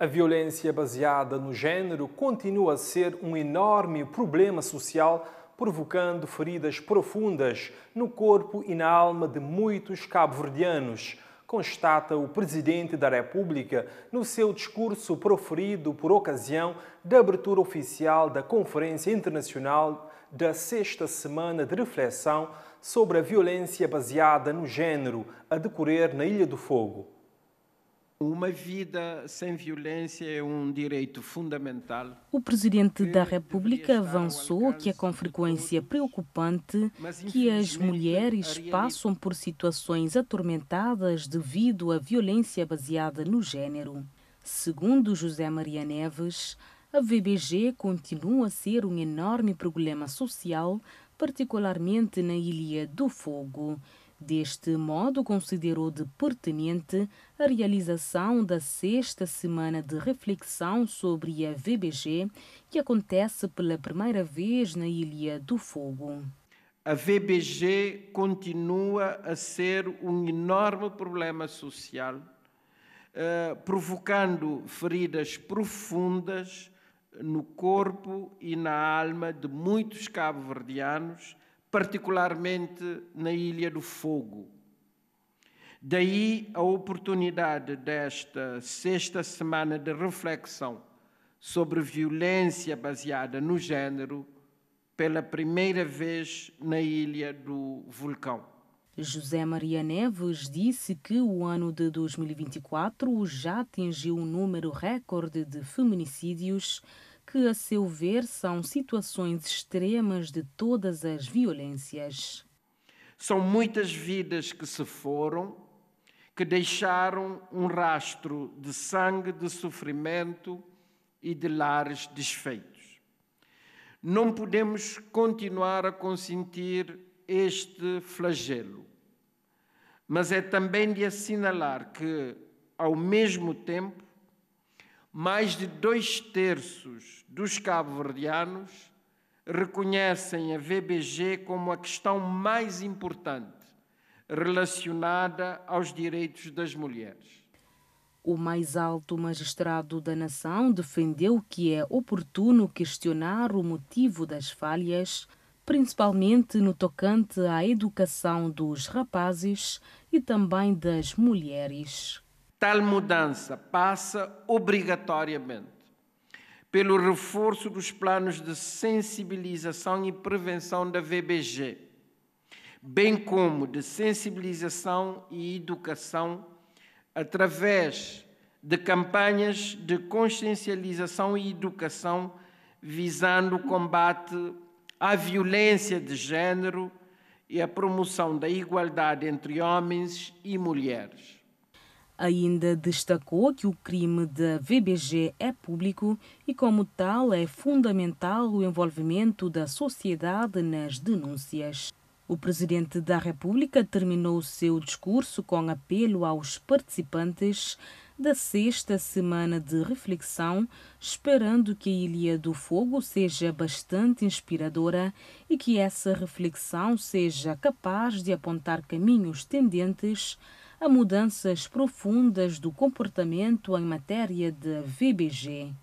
A violência baseada no género continua a ser um enorme problema social, provocando feridas profundas no corpo e na alma de muitos cabo-verdianos, constata o presidente da República no seu discurso proferido por ocasião da abertura oficial da Conferência Internacional da Sexta Semana de Reflexão sobre a Violência Baseada no Gênero, a decorrer na Ilha do Fogo. Uma vida sem violência é um direito fundamental. O presidente da República avançou que é com frequência preocupante que as mulheres passam por situações atormentadas devido à violência baseada no género. Segundo José Maria Neves, a VBG continua a ser um enorme problema social, particularmente na Ilha do Fogo Deste modo, considerou de pertinente a realização da sexta semana de reflexão sobre a VBG, que acontece pela primeira vez na Ilha do Fogo. A VBG continua a ser um enorme problema social, eh, provocando feridas profundas no corpo e na alma de muitos cabo-verdianos particularmente na Ilha do Fogo. Daí a oportunidade desta sexta semana de reflexão sobre violência baseada no género pela primeira vez na Ilha do Vulcão. José Maria Neves disse que o ano de 2024 já atingiu um número recorde de feminicídios que, a seu ver, são situações extremas de todas as violências. São muitas vidas que se foram, que deixaram um rastro de sangue, de sofrimento e de lares desfeitos. Não podemos continuar a consentir este flagelo, mas é também de assinalar que, ao mesmo tempo, mais de dois terços dos cabo-verdianos reconhecem a VBG como a questão mais importante relacionada aos direitos das mulheres. O mais alto magistrado da nação defendeu que é oportuno questionar o motivo das falhas, principalmente no tocante à educação dos rapazes e também das mulheres. Tal mudança passa obrigatoriamente pelo reforço dos planos de sensibilização e prevenção da VBG, bem como de sensibilização e educação através de campanhas de consciencialização e educação visando o combate à violência de género e a promoção da igualdade entre homens e mulheres. Ainda destacou que o crime da VBG é público e, como tal, é fundamental o envolvimento da sociedade nas denúncias. O presidente da República terminou seu discurso com apelo aos participantes da sexta semana de reflexão, esperando que a Ilha do Fogo seja bastante inspiradora e que essa reflexão seja capaz de apontar caminhos tendentes a mudanças profundas do comportamento em matéria de VBG.